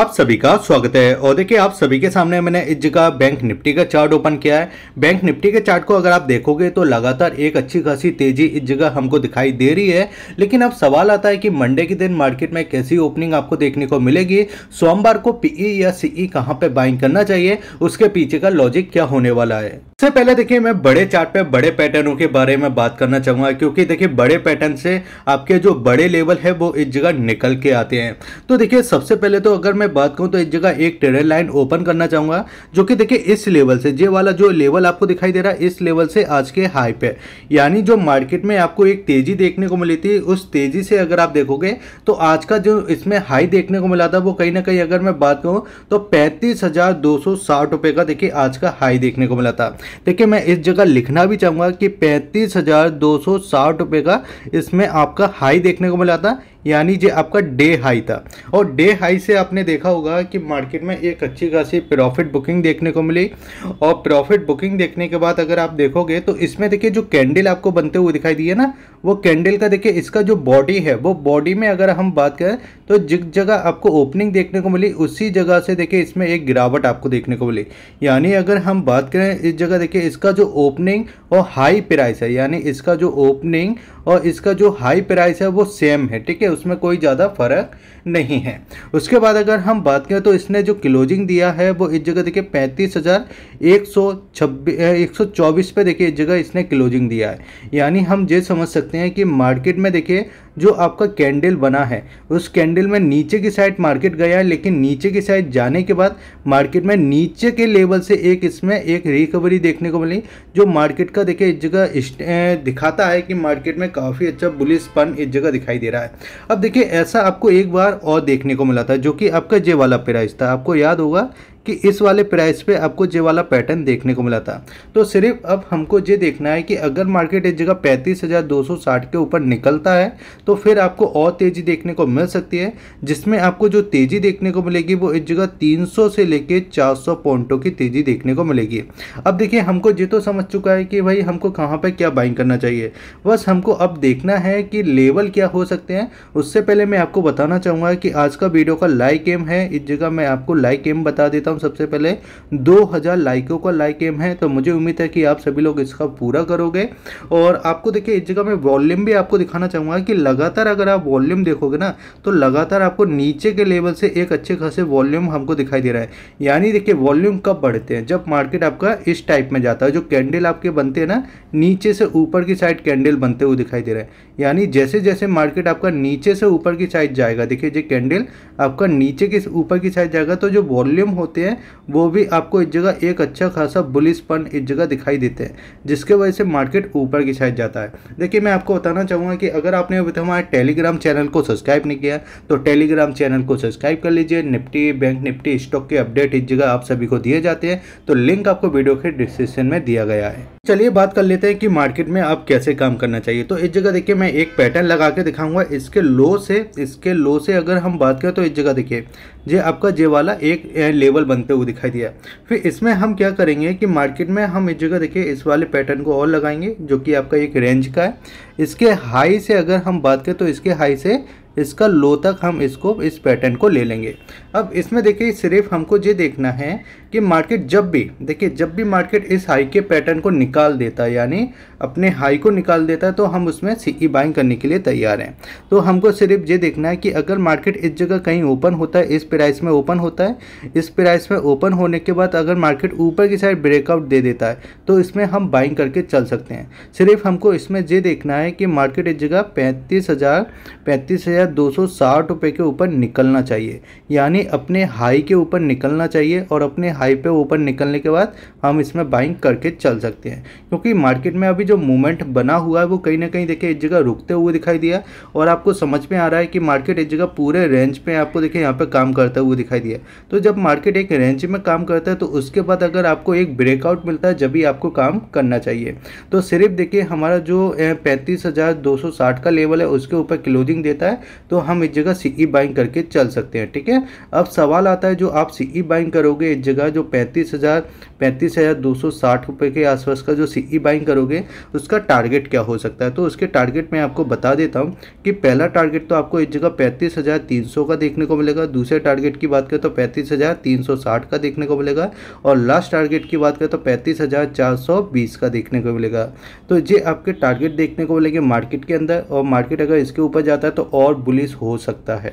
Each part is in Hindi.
आप सभी का स्वागत है और देखिए आप सभी के सामने मैंने इस जगह बैंक निफ्टी का चार्ट ओपन किया है बैंक निफ्टी के चार्ट को अगर आप देखोगे तो लगातार एक अच्छी खासी तेजी इस जगह हमको दिखाई दे रही है लेकिन अब सवाल आता है कि मंडे के दिन मार्केट में कैसी ओपनिंग आपको देखने को मिलेगी सोमवार को पीई e या सीई e कहाँ पे बाइंग करना चाहिए उसके पीछे का लॉजिक क्या होने वाला है सबसे पहले देखिए मैं बड़े चार्ट पे बड़े पैटर्नों के बारे में बात करना चाहूंगा क्योंकि देखिए बड़े पैटर्न से आपके जो बड़े लेवल है वो इस जगह निकल के आते हैं तो देखिए सबसे पहले तो अगर मैं बात कहूँ तो इस जगह एक टेडर लाइन ओपन करना चाहूंगा जो कि देखिए इस लेवल से ये वाला जो लेवल आपको दिखाई दे रहा है इस लेवल से आज के हाई पे यानी जो मार्केट में आपको एक तेज़ी देखने को मिली थी उस तेज़ी से अगर आप देखोगे तो आज का जो इसमें हाई देखने को मिला था वो कहीं ना कहीं अगर मैं बात कहूँ तो पैंतीस हज़ार का देखिए आज का हाई देखने को मिला था देखिए मैं इस जगह लिखना भी चाहूंगा कि पैंतीस हज़ार का इसमें आपका हाई देखने को मिला था यानी जो आपका डे हाई था और डे हाई से आपने देखा होगा कि मार्केट में एक अच्छी खासी प्रॉफिट बुकिंग देखने को मिली और प्रॉफिट बुकिंग देखने के बाद अगर आप देखोगे तो इसमें देखिए जो कैंडल आपको बनते हुए दिखाई दिए ना वो कैंडल का देखिए इसका जो बॉडी है वो बॉडी में अगर हम बात करें तो जिस जगह आपको ओपनिंग देखने को मिली उसी जगह से देखिए इसमें एक गिरावट आपको देखने को मिली यानी अगर हम बात करें इस जगह देखिए इसका जो ओपनिंग और हाई प्राइस है यानी इसका जो ओपनिंग और इसका जो हाई प्राइस है वो सेम है ठीक है उसमें कोई ज़्यादा फ़र्क नहीं है उसके बाद अगर हम बात करें तो इसने जो क्लोजिंग दिया है वो इस जगह देखिए पैंतीस हज़ार एक सौ छब्बीस एक सौ चौबीस पर देखिए इस जगह इसने क्लोजिंग दिया है यानी हम ये समझ सकते हैं कि मार्केट में देखिए जो आपका कैंडल बना है उस कैंडल में नीचे की साइड मार्केट गया है लेकिन नीचे की साइड जाने के बाद मार्केट में नीचे के लेवल से एक इसमें एक रिकवरी देखने को मिली जो मार्केट का देखिए इस जगह दिखाता है कि मार्केट में काफ़ी अच्छा बुलिस पन इस जगह दिखाई दे रहा है अब देखिए ऐसा आपको एक बार और देखने को मिला था जो कि आपका जे वाला प्राइस था आपको याद होगा कि इस वाले प्राइस पे आपको ये वाला पैटर्न देखने को मिला था तो सिर्फ अब हमको ये देखना है कि अगर मार्केट इस जगह पैंतीस हज़ार दो सौ साठ के ऊपर निकलता है तो फिर आपको और तेज़ी देखने को मिल सकती है जिसमें आपको जो तेज़ी देखने को मिलेगी वो इस जगह तीन सौ से लेके चार सौ पॉइंटों की तेज़ी देखने को मिलेगी अब देखिए हमको ये तो समझ चुका है कि भाई हमको कहाँ पर क्या बाइंग करना चाहिए बस हमको अब देखना है कि लेवल क्या हो सकते हैं उससे पहले मैं आपको बताना चाहूँगा कि आज का वीडियो का लाइक एम है इस जगह मैं आपको लाइक एम बता देता हूँ करता हूँ सबसे पहले 2000 लाइकों का लाइक एम है तो मुझे उम्मीद है कि आप सभी लोग इसका पूरा करोगे और आपको देखिए इस जगह मैं वॉल्यूम भी आपको दिखाना चाहूँगा कि लगातार अगर आप वॉल्यूम देखोगे ना तो लगातार आपको नीचे के लेवल से एक अच्छे खासे वॉल्यूम हमको दिखाई दे रहा है यानी देखिए वॉल्यूम कब बढ़ते हैं जब मार्केट आपका इस टाइप में जाता है जो कैंडल आपके बनते हैं ना नीचे से ऊपर की साइड कैंडल बनते हुए दिखाई दे रहा है यानी जैसे जैसे मार्केट आपका नीचे से ऊपर की साइड जाएगा देखिए जो कैंडल आपका नीचे के ऊपर की साइड जाएगा तो जो वॉल्यूम होते रहते हैं वो भी आपको इस जगह एक अच्छा खासा बुलिसपन इस जगह दिखाई देते हैं जिसके वजह से मार्केट ऊपर की साइड जाता है देखिए मैं आपको बताना चाहूँगा कि अगर आपने अभी तक हमारे टेलीग्राम चैनल को सब्सक्राइब नहीं किया तो टेलीग्राम चैनल को सब्सक्राइब कर लीजिए निफ्टी बैंक निफ्टी स्टॉक के अपडेट इस जगह आप सभी को दिए जाते हैं तो लिंक आपको वीडियो के डिस्क्रिप्शन में दिया गया है चलिए बात कर लेते हैं कि मार्केट में आप कैसे काम करना चाहिए तो इस जगह देखिए मैं एक पैटर्न लगा के दिखाऊंगा इसके लो से इसके लो से अगर हम बात करें तो इस जगह देखिए ये आपका जे वाला एक लेवल बनते हुए दिखाई दिया फिर इसमें हम क्या करेंगे कि मार्केट में हम इस जगह देखिए इस वाले पैटर्न को और लगाएंगे जो कि आपका एक रेंज का है इसके हाई से अगर हम बात करें तो इसके हाई से इसका लो तक हम इसको इस पैटर्न को ले लेंगे अब इसमें देखिए सिर्फ हमको ये देखना है कि मार्केट जब भी देखिए जब भी मार्केट इस हाई के पैटर्न को निकाल देता है यानी अपने हाई को निकाल देता है तो हम उसमें सीई बाइंग करने के लिए तैयार हैं तो हमको सिर्फ ये देखना है कि अगर मार्केट इस जगह कहीं ओपन होता है इस प्राइस में ओपन होता है इस प्राइस में ओपन होने के बाद अगर मार्केट ऊपर की साइड ब्रेकआउट दे देता है तो इसमें हम बाइंग करके चल सकते हैं सिर्फ हमको इसमें ये देखना है कि मार्केट इस जगह पैंतीस हज़ार पैंतीस हज़ार या दो रुपए के ऊपर निकलना चाहिए यानी अपने हाई के ऊपर निकलना चाहिए और अपने हाई पे ऊपर निकलने के बाद हम इसमें बाइंग करके चल सकते हैं क्योंकि मार्केट में अभी जो मूवमेंट बना हुआ है वो कहीं ना कहीं देखिए एक जगह रुकते हुए दिखाई दिया और आपको समझ में आ रहा है कि मार्केट एक जगह पूरे रेंज में आपको देखिए यहाँ पर काम करता हुआ दिखाई दिया तो जब मार्केट एक रेंज में काम करता है तो उसके बाद अगर आपको एक ब्रेकआउट मिलता है जब भी आपको काम करना चाहिए तो सिर्फ देखिए हमारा जो पैंतीस का लेवल है उसके ऊपर क्लोजिंग देता है तो हम इस जगह सी ई बाइंग करके चल सकते हैं ठीक है अब सवाल आता है जो आप सी ई बाइंग करोगे इस जगह जो पैंतीस हज़ार पैंतीस हज़ार दो सौ साठ रुपये के आसपास का जो सी ई बाइंग करोगे उसका टारगेट क्या हो सकता है तो उसके टारगेट मैं आपको बता देता हूँ कि पहला टारगेट तो आपको इस जगह पैंतीस हज़ार तीन सौ का देखने को मिलेगा दूसरे टारगेट की बात करें तो पैंतीस हज़ार तीन सौ साठ का देखने को मिलेगा और लास्ट टारगेट की बात करें तो पैंतीस हज़ार चार सौ बीस का देखने को मिलेगा तो ये आपके टारगेट देखने को मिलेगा मार्केट के अंदर और मार्केट अगर इसके ऊपर जाता है तो और बुलिस हो सकता है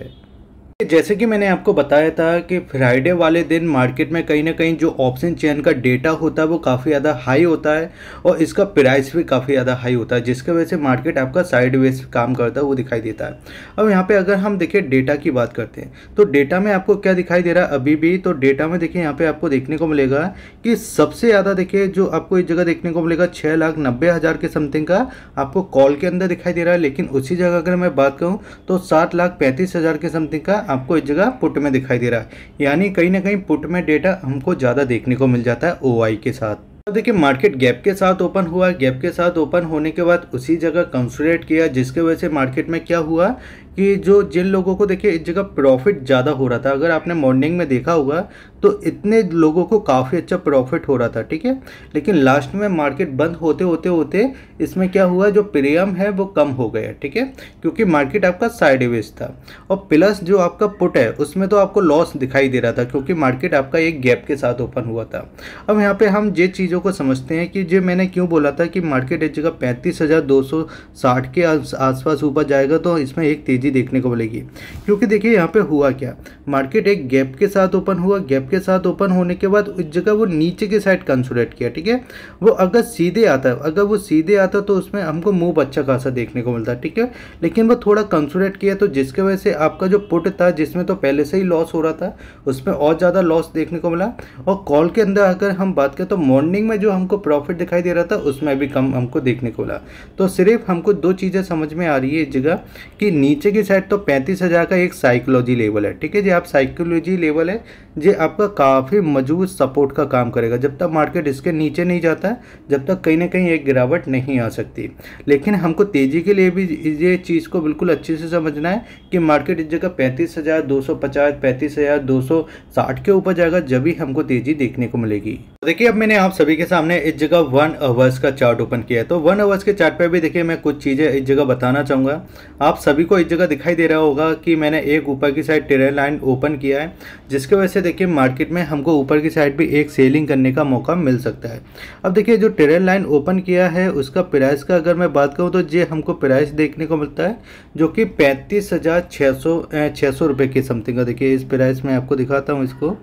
जैसे कि मैंने आपको बताया था कि फ्राइडे वाले दिन मार्केट में कहीं ना कहीं जो ऑप्शन चेन का डेटा होता है वो काफ़ी ज़्यादा हाई होता है और इसका प्राइस भी काफ़ी ज़्यादा हाई होता है जिसकी वजह से मार्केट आपका साइड काम करता है वो दिखाई देता है अब यहाँ पे अगर हम देखें डेटा की बात करते हैं तो डेटा में आपको क्या दिखाई दे रहा है अभी भी तो डेटा में देखिए यहाँ पर आपको देखने को मिलेगा कि सबसे ज़्यादा देखिए जो आपको इस जगह देखने को मिलेगा छः लाख नब्बे हज़ार के समथिंग का आपको कॉल के अंदर दिखाई दे रहा है लेकिन उसी जगह अगर मैं बात करूँ तो सात लाख पैंतीस हज़ार के समथिंग का आपको इस जगह पुट में दिखाई दे रहा है यानी कहीं ना कहीं पुट में डेटा हमको ज़्यादा देखने को मिल जाता है ओ के साथ तो देखिए मार्केट गैप के साथ ओपन हुआ गैप के साथ ओपन होने के बाद उसी जगह कंसोलिडेट किया जिसके वजह से मार्केट में क्या हुआ कि जो जिन लोगों को देखिए इस जगह प्रॉफिट ज़्यादा हो रहा था अगर आपने मॉर्निंग में देखा होगा तो इतने लोगों को काफ़ी अच्छा प्रॉफिट हो रहा था ठीक है लेकिन लास्ट में मार्केट बंद होते होते होते इसमें क्या हुआ जो प्रीमियम है वो कम हो गया ठीक है क्योंकि मार्केट आपका साइड था और प्लस जो आपका पुट है उसमें तो आपको लॉस दिखाई दे रहा था क्योंकि मार्केट आपका एक गैप के साथ ओपन हुआ था अब यहाँ पर हम ये चीज़ों को समझते हैं कि जो मैंने क्यों बोला था कि मार्केट एक जगह पैंतीस के आसपास ऊपर जाएगा तो इसमें एक तेज़ी तेज़ी देखने को मिलेगी क्योंकि देखिए यहाँ पे हुआ क्या मार्केट एक गैप के साथ ओपन हुआ गैप के साथ ओपन होने के बाद उस जगह वो नीचे के साइड कंसुलेट किया ठीक है वो अगर सीधे आता है अगर वो सीधे आता तो उसमें हमको मूव अच्छा खासा देखने को मिलता ठीक है लेकिन वो थोड़ा कंसुलेट किया तो जिसके वजह से आपका जो पुट था जिसमें तो पहले से ही लॉस हो रहा था उसमें और ज़्यादा लॉस देखने को मिला और कॉल के अंदर अगर हम बात करें तो मॉर्निंग में जो हमको प्रॉफिट दिखाई दे रहा था उसमें भी कम हमको देखने को मिला तो सिर्फ हमको दो चीज़ें समझ में आ रही है जगह कि नीचे के की साइड तो पैंतीस हज़ार का एक साइकोलॉजी लेवल है ठीक है जी आप साइकोलॉजी लेवल है जो आपका काफ़ी मजबूत सपोर्ट का काम करेगा जब तक मार्केट इसके नीचे नहीं जाता जब तक कहीं ना कहीं एक गिरावट नहीं आ सकती लेकिन हमको तेज़ी के लिए भी ये चीज़ को बिल्कुल अच्छे से समझना है कि मार्केट इस जगह पैंतीस हज़ार दो सौ पचास पैंतीस हज़ार दो सौ साठ के ऊपर जाएगा जब भी हमको तेज़ी देखने को मिलेगी देखिए अब मैंने आप सभी के सामने इस जगह वन आवर्स का चार्ट ओपन किया है तो वन आवर्स के चार्ट पर भी देखिए मैं कुछ चीज़ें इस जगह बताना चाहूँगा आप सभी को इस जगह दिखाई दे रहा होगा कि मैंने एक ऊपर की साइड टेरर लाइन ओपन किया है जिसकी वजह से देखिए मार्केट में हमको ऊपर की साइड भी एक सेलिंग करने का मौका मिल सकता है अब देखिए जो टेरर लाइन ओपन किया है उसका प्राइस का अगर मैं बात करूँ तो ये हमको प्राइस देखने को मिलता है जो कि पैंतीस हज़ार सौ सौ के समथिंग का देखिए इस प्राइस में आपको दिखाता हूँ इसको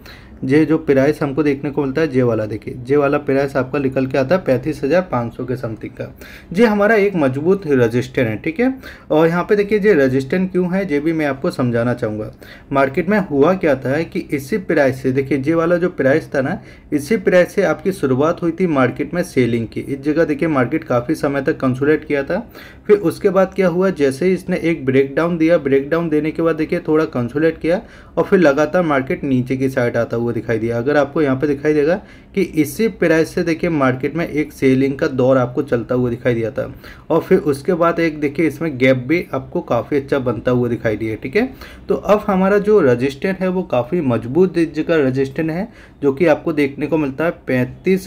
जे जो प्राइस हमको देखने को मिलता है जे वाला देखिए जे वाला प्राइस आपका निकल के आता है पैंतीस हज़ार पाँच सौ के समथिंग का जे हमारा एक मजबूत रजिस्टर है ठीक है और यहाँ पे देखिए जे रजिस्टर क्यों है जे भी मैं आपको समझाना चाहूँगा मार्केट में हुआ क्या था कि इसी प्राइस से देखिए जे वाला जो प्राइस था ना इसी प्राइस से आपकी शुरुआत हुई थी मार्केट में सेलिंग की इस जगह देखिए मार्केट काफ़ी समय तक कंसोलेट किया था फिर उसके बाद क्या हुआ जैसे ही इसने एक ब्रेकडाउन दिया ब्रेकडाउन देने के बाद देखिए थोड़ा कंसोलेट किया और फिर लगातार मार्केट नीचे की साइड आता हुआ हुआ दिखाई दिया अगर आपको यहाँ पे दिखाई देगा कि इसी प्राइस से देखिए मार्केट में एक सेलिंग का दौर आपको चलता हुआ दिखाई दिया था और फिर उसके बाद एक देखिए इसमें गैप भी आपको काफ़ी अच्छा बनता हुआ दिखाई दिया ठीक है तो अब हमारा जो रजिस्टेंट है वो काफ़ी मजबूत जगह रजिस्टेंट है जो कि आपको देखने को मिलता है पैंतीस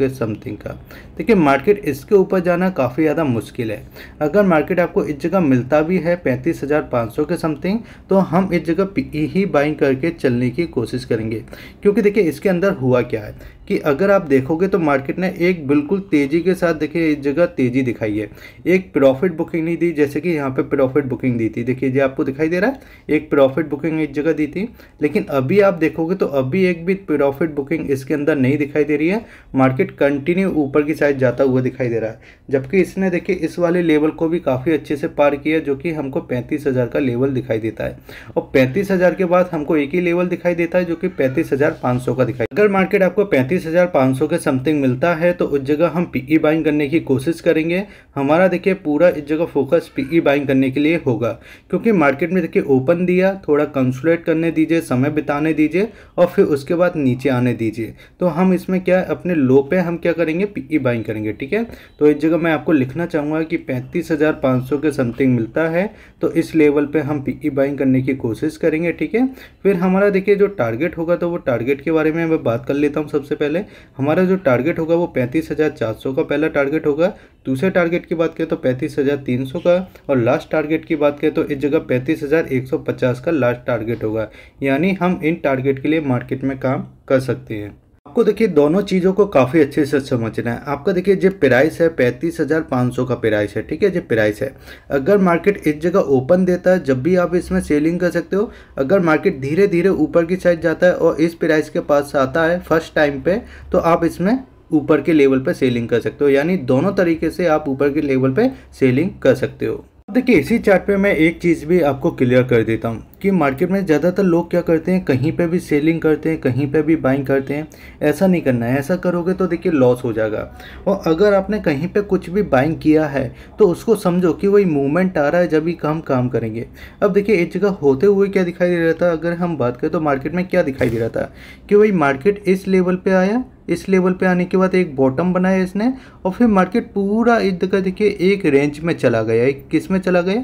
के समथिंग का देखिए मार्केट इसके ऊपर जाना काफ़ी ज़्यादा मुश्किल है अगर मार्केट आपको इस जगह मिलता भी है पैंतीस हज़ार पाँच सौ के समथिंग तो हम इस जगह ही बाइंग करके चलने की कोशिश करेंगे क्योंकि देखिए इसके अंदर हुआ क्या है कि अगर आप देखोगे तो मार्केट ने एक बिल्कुल तेज़ी के साथ देखिए इस जगह तेज़ी दिखाई है एक प्रॉफिट बुकिंग नहीं दी जैसे कि यहाँ पे प्रॉफिट बुकिंग दी थी देखिए जी आपको दिखाई दे रहा है एक प्रॉफिट बुकिंग इस जगह दी थी लेकिन अभी आप देखोगे तो अभी एक भी प्रॉफिट बुकिंग इसके अंदर नहीं दिखाई दे रही है मार्केट कंटिन्यू ऊपर की साइड जाता हुआ दिखाई दे रहा है जबकि इसने देखिए इस वाले लेवल को भी काफ़ी अच्छे से पार किया जो कि हमको पैंतीस का लेवल दिखाई देता है और पैंतीस के बाद हमको एक ही लेवल दिखाई देता है जो कि पैंतीस का दिखाई अगर मार्केट आपको पैंतीस पैंतीस हज़ार पाँच सौ के समथिंग मिलता है तो उस जगह हम पीई बाइंग e करने की कोशिश करेंगे हमारा देखिए पूरा इस जगह फोकस पीई बाइंग करने के लिए होगा क्योंकि मार्केट में देखिए ओपन दिया थोड़ा कंसुलेट करने दीजिए समय बिताने दीजिए और फिर उसके बाद नीचे आने दीजिए तो हम इसमें क्या अपने लो पे हम क्या करेंगे पीई बाइंग e करेंगे ठीक है तो इस जगह मैं आपको लिखना चाहूँगा कि पैंतीस हज़ार सौ के समथिंग मिलता है तो इस लेवल पे हम पीई बाइंग e करने की कोशिश करेंगे ठीक है फिर हमारा देखिए जो टारगेट होगा तो वो टारगेट के बारे में मैं बात कर लेता हूँ सबसे पहले हमारा जो टारगेट होगा वो पैंतीस हज़ार चार सौ का पहला टारगेट होगा दूसरे टारगेट की बात करें तो पैंतीस हज़ार तीन सौ का और लास्ट टारगेट की बात करें तो इस जगह पैंतीस हज़ार एक सौ पचास का लास्ट टारगेट होगा यानी हम इन टारगेट के लिए मार्केट में काम कर सकते हैं आपको देखिए दोनों चीज़ों को काफ़ी अच्छे से समझना है आपका देखिए जो प्राइस है पैंतीस हज़ार पाँच सौ का प्राइस है ठीक है जो प्राइस है अगर मार्केट इस जगह ओपन देता है जब भी आप इसमें सेलिंग कर सकते हो अगर मार्केट धीरे धीरे ऊपर की साइड जाता है और इस प्राइस के पास आता है फर्स्ट टाइम पे तो आप इसमें ऊपर के लेवल पर सेलिंग कर सकते हो यानी दोनों तरीके से आप ऊपर के लेवल पर सेलिंग कर सकते हो देखिए इसी चार्ट पे मैं एक चीज़ भी आपको क्लियर कर देता हूँ कि मार्केट में ज़्यादातर लोग क्या करते हैं कहीं पे भी सेलिंग करते हैं कहीं पे भी बाइंग करते हैं ऐसा नहीं करना है ऐसा करोगे तो देखिए लॉस हो जाएगा और अगर आपने कहीं पे कुछ भी बाइंग किया है तो उसको समझो कि वही मूवमेंट आ रहा है जब भी हम काम करेंगे अब देखिए एक जगह होते हुए क्या दिखाई दे रहा था अगर हम बात करें तो मार्केट में क्या दिखाई दे रहा था कि वही मार्केट इस लेवल पर आया इस लेवल पे आने के बाद एक बॉटम बनाया इसने और फिर मार्केट पूरा इस जगह देखिए एक रेंज में चला गया एक किस में चला गया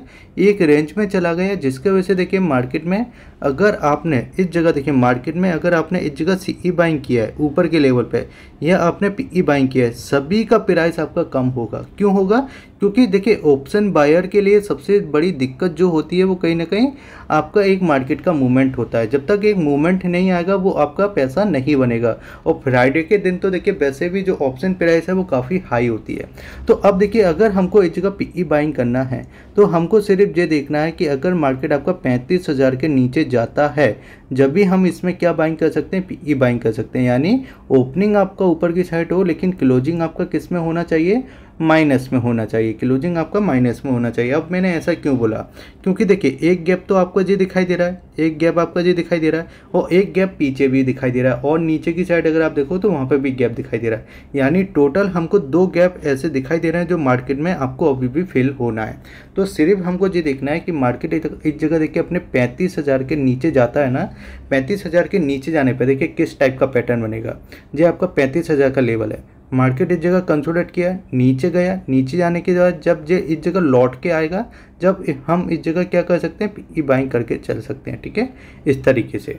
एक रेंज में चला गया जिसके वजह से देखिए मार्केट मार्केट में अगर आपने इस जगह देखिए मार्केट में अगर आपने इस जगह सी ई बाइंग किया है ऊपर के लेवल पे या आपने पी ई बाइंग किया है सभी का प्राइस आपका कम होगा क्यों होगा क्योंकि देखिए ऑप्शन बायर के लिए सबसे बड़ी दिक्कत जो होती है वो कहीं ना कहीं आपका एक मार्केट का मूवमेंट होता है जब तक एक मूवमेंट नहीं आएगा वो आपका पैसा नहीं बनेगा और फ्राइडे के दिन तो देखिए वैसे भी जो ऑप्शन प्राइस है वो काफ़ी हाई होती है तो अब देखिए अगर हमको इस जगह पी ई बाइंग करना है तो हमको सिर्फ ये देखना है कि अगर मार्केट आपका पैंतीस हज़ार के नीचे जाता है जब भी हम इसमें क्या बाइंग कर सकते हैं पी बाइंग e कर सकते हैं यानी ओपनिंग आपका ऊपर की साइड हो लेकिन क्लोजिंग आपका किस में होना चाहिए माइनस में होना चाहिए क्लोजिंग आपका माइनस में होना चाहिए अब मैंने ऐसा क्यों बोला क्योंकि देखिए एक गैप तो आपको ये दिखाई दे रहा है एक गैप आपका ये दिखाई दे रहा है और एक गैप पीछे भी दिखाई दे रहा है और नीचे की साइड अगर आप देखो तो वहाँ पर भी गैप दिखाई दे रहा है यानी टोटल हमको दो गैप ऐसे दिखाई दे रहे हैं जो मार्केट में आपको अभी भी फिल होना है तो सिर्फ हमको ये देखना है कि मार्केट इस जगह देखिए अपने पैंतीस के नीचे जाता है ना पैंतीस के नीचे जाने पर देखिए किस टाइप का पैटर्न बनेगा ये आपका पैंतीस का लेवल है मार्केट इस जगह कंसोलिडेट किया नीचे गया नीचे जाने के बाद जब ये इस जगह लौट के आएगा जब हम इस जगह क्या कर सकते हैं ई बाइंग करके चल सकते हैं ठीक है इस तरीके से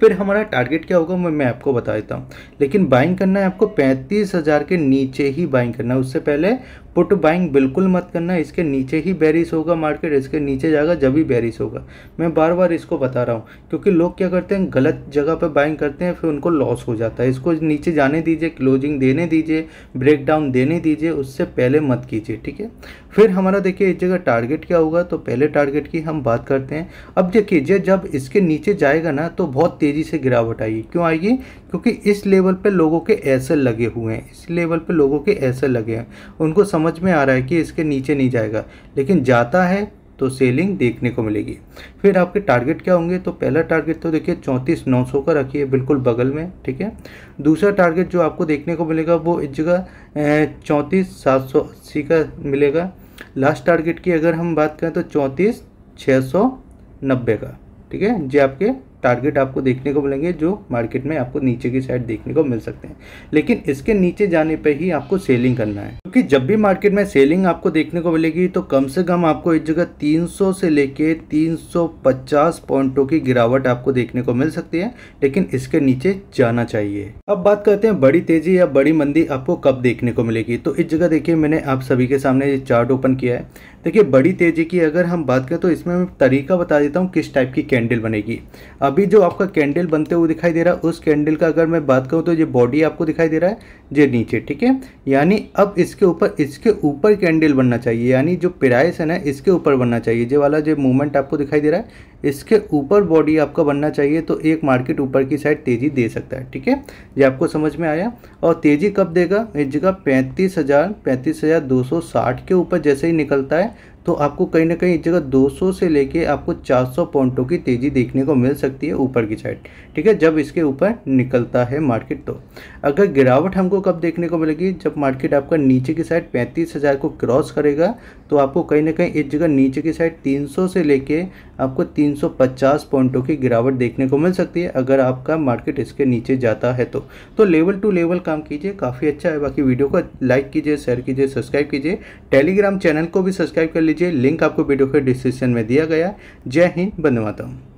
फिर हमारा टारगेट क्या होगा मैं मैं आपको बता देता हूँ लेकिन बाइंग करना है आपको पैंतीस हज़ार के नीचे ही बाइंग करना है उससे पहले पुट बाइंग बिल्कुल मत करना इसके नीचे ही बैरिस होगा मार्केट इसके नीचे जाएगा जब भी बेरिस होगा मैं बार बार इसको बता रहा हूँ क्योंकि लोग क्या करते हैं गलत जगह पर बाइंग करते हैं फिर उनको लॉस हो जाता है इसको नीचे जाने दीजिए क्लोजिंग देने दीजिए ब्रेकडाउन देने दीजिए उससे पहले मत कीजिए ठीक है फिर हमारा देखिए इस जगह टारगेट क्या होगा तो पहले टारगेट की हम बात करते हैं अब देखिए जब इसके नीचे जाएगा ना तो बहुत तेज़ी से गिरावट आएगी क्यों आएगी क्योंकि इस लेवल पे लोगों के ऐसे लगे हुए हैं इस लेवल पे लोगों के ऐसे लगे हैं उनको समझ में आ रहा है कि इसके नीचे नहीं जाएगा लेकिन जाता है तो सेलिंग देखने को मिलेगी फिर आपके टारगेट क्या होंगे तो पहला टारगेट तो देखिए चौंतीस नौ सौ का रखिए बिल्कुल बगल में ठीक है दूसरा टारगेट जो आपको देखने को मिलेगा वो इस जगह चौंतीस सात सौ अस्सी का मिलेगा लास्ट टारगेट की अगर हम बात करें तो चौंतीस छः सौ नब्बे का ठीक है जो आपके टारगेट आपको देखने को मिलेंगे जो मार्केट में आपको नीचे की साइड देखने को मिल सकते हैं लेकिन इसके नीचे जाने पे ही आपको सेलिंग करना है क्योंकि जब भी मार्केट में सेलिंग आपको देखने को मिलेगी तो कम से कम आपको इस जगह 300 से लेके 350 पॉइंटों की गिरावट आपको देखने को मिल सकती है लेकिन इसके नीचे जाना चाहिए अब बात करते हैं बड़ी तेजी या बड़ी मंदी आपको कब देखने को मिलेगी तो इस जगह देखिए मैंने आप सभी के सामने ये चार्ट ओपन किया है देखिए बड़ी तेज़ी की अगर हम बात करें तो इसमें मैं तरीका बता देता हूँ किस टाइप की कैंडल बनेगी अभी जो आपका कैंडल बनते हुए दिखाई दे रहा है उस कैंडल का अगर मैं बात करूँ तो ये बॉडी आपको दिखाई दे रहा है ये नीचे ठीक है यानी अब इसके ऊपर इसके ऊपर कैंडल बनना चाहिए यानी जो प्राइस है ना इसके ऊपर बनना चाहिए ये वाला जो मूवमेंट आपको दिखाई दे रहा है इसके ऊपर बॉडी आपका बनना चाहिए तो एक मार्केट ऊपर की साइड तेज़ी दे सकता है ठीक है ये आपको समझ में आया और तेज़ी कब देगा इस जगह पैंतीस हज़ार पैंतीस हज़ार दो सौ साठ के ऊपर जैसे ही निकलता है तो आपको कहीं ना कहीं एक जगह 200 से लेके आपको 400 पॉइंटों की तेज़ी देखने को मिल सकती है ऊपर की साइड ठीक है जब इसके ऊपर निकलता है मार्केट तो अगर गिरावट हमको कब देखने को मिलेगी जब मार्केट आपका नीचे की साइड पैंतीस हज़ार को क्रॉस करेगा तो आपको कहीं ना कहीं एक जगह नीचे की साइड 300 से लेके आपको 350 पॉइंटों की गिरावट देखने को मिल सकती है अगर आपका मार्केट इसके नीचे जाता है तो तो लेवल टू लेवल काम कीजिए काफ़ी अच्छा है बाकी वीडियो को लाइक कीजिए शेयर कीजिए सब्सक्राइब कीजिए टेलीग्राम चैनल को भी सब्सक्राइब कर लीजिए लिंक आपको वीडियो के डिस्क्रिप्शन में दिया गया जय हिंद बंद मातरम